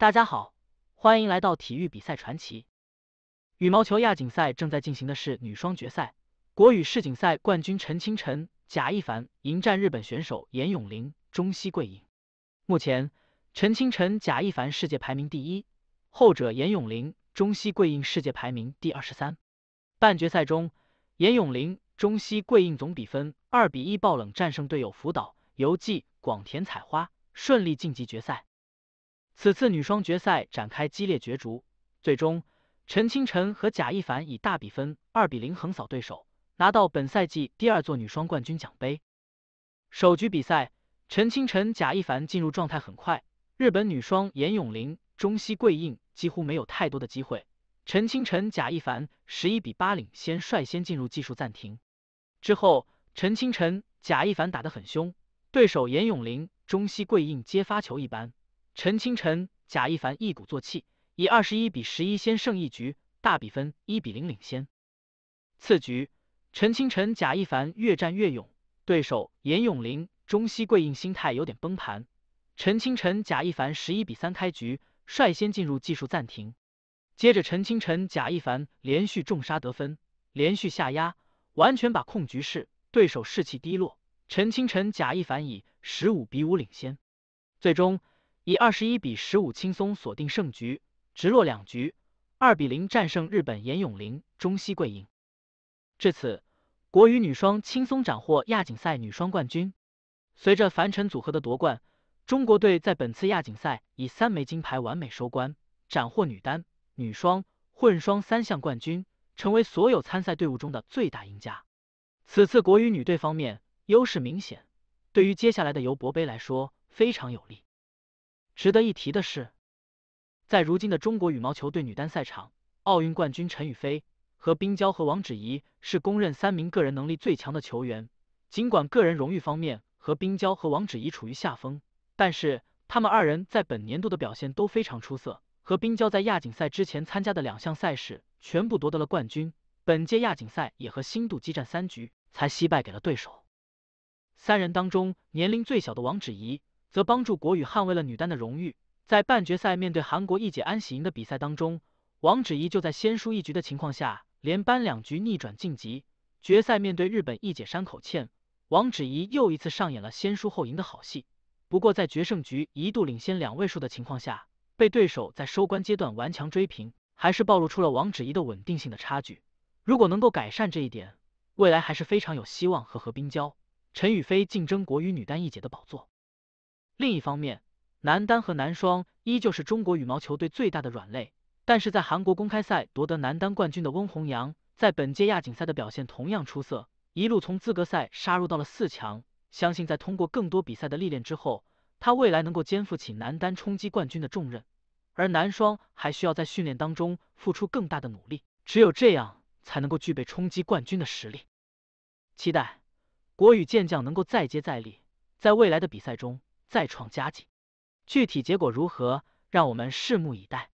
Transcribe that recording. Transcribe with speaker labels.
Speaker 1: 大家好，欢迎来到体育比赛传奇。羽毛球亚锦赛正在进行的是女双决赛，国羽世锦赛冠军陈清晨、贾一凡迎战日本选手严永玲、中西贵映。目前，陈清晨、贾一凡世界排名第一，后者严永玲、中西贵映世界排名第二十三。半决赛中，严永玲、中西贵映总比分二比一爆冷战胜队友福岛由纪、广田彩花，顺利晋级决赛。此次女双决赛展开激烈角逐，最终陈清晨和贾一凡以大比分二比零横扫对手，拿到本赛季第二座女双冠军奖杯。首局比赛，陈清晨、贾一凡进入状态很快，日本女双颜永玲、中西贵应几乎没有太多的机会。陈清晨、贾一凡十一比八领先，率先进入技术暂停。之后，陈清晨、贾一凡打得很凶，对手颜永玲、中西贵应接发球一般。陈清晨、贾一凡一鼓作气，以二十一比十一先胜一局，大比分一比零领先。次局，陈清晨、贾一凡越战越勇，对手闫永林、中西跪硬，心态有点崩盘。陈清晨、贾一凡十一比三开局，率先进入技术暂停。接着，陈清晨、贾一凡连续重杀得分，连续下压，完全把控局势，对手士气低落。陈清晨、贾一凡以十五比五领先，最终。以二十一比十五轻松锁定胜局，直落两局，二比零战胜日本岩永林中西桂英，至此，国羽女双轻松斩获亚锦赛女双冠军。随着樊晨组合的夺冠，中国队在本次亚锦赛以三枚金牌完美收官，斩获女单、女双、混双三项冠军，成为所有参赛队伍中的最大赢家。此次国羽女队方面优势明显，对于接下来的尤伯杯来说非常有利。值得一提的是，在如今的中国羽毛球队女单赛场，奥运冠军陈雨菲、何冰娇和王芷怡是公认三名个人能力最强的球员。尽管个人荣誉方面和冰娇和王芷怡处于下风，但是他们二人在本年度的表现都非常出色。何冰娇在亚锦赛之前参加的两项赛事全部夺得了冠军，本届亚锦赛也和新度激战三局才惜败给了对手。三人当中年龄最小的王芷怡。则帮助国羽捍卫了女单的荣誉。在半决赛面对韩国一姐安喜莹的比赛当中，王芷怡就在先输一局的情况下连扳两局逆转晋级。决赛面对日本一姐山口茜，王芷怡又一次上演了先输后赢的好戏。不过在决胜局一度领先两位数的情况下，被对手在收官阶段顽强追平，还是暴露出了王芷怡的稳定性的差距。如果能够改善这一点，未来还是非常有希望和何冰娇、陈雨菲竞争国羽女单一姐的宝座。另一方面，男单和男双依旧是中国羽毛球队最大的软肋。但是在韩国公开赛夺得男单冠军的翁弘阳，在本届亚锦赛的表现同样出色，一路从资格赛杀入到了四强。相信在通过更多比赛的历练之后，他未来能够肩负起男单冲击冠军的重任。而男双还需要在训练当中付出更大的努力，只有这样才能够具备冲击冠军的实力。期待国羽健将能够再接再厉，在未来的比赛中。再创佳绩，具体结果如何，让我们拭目以待。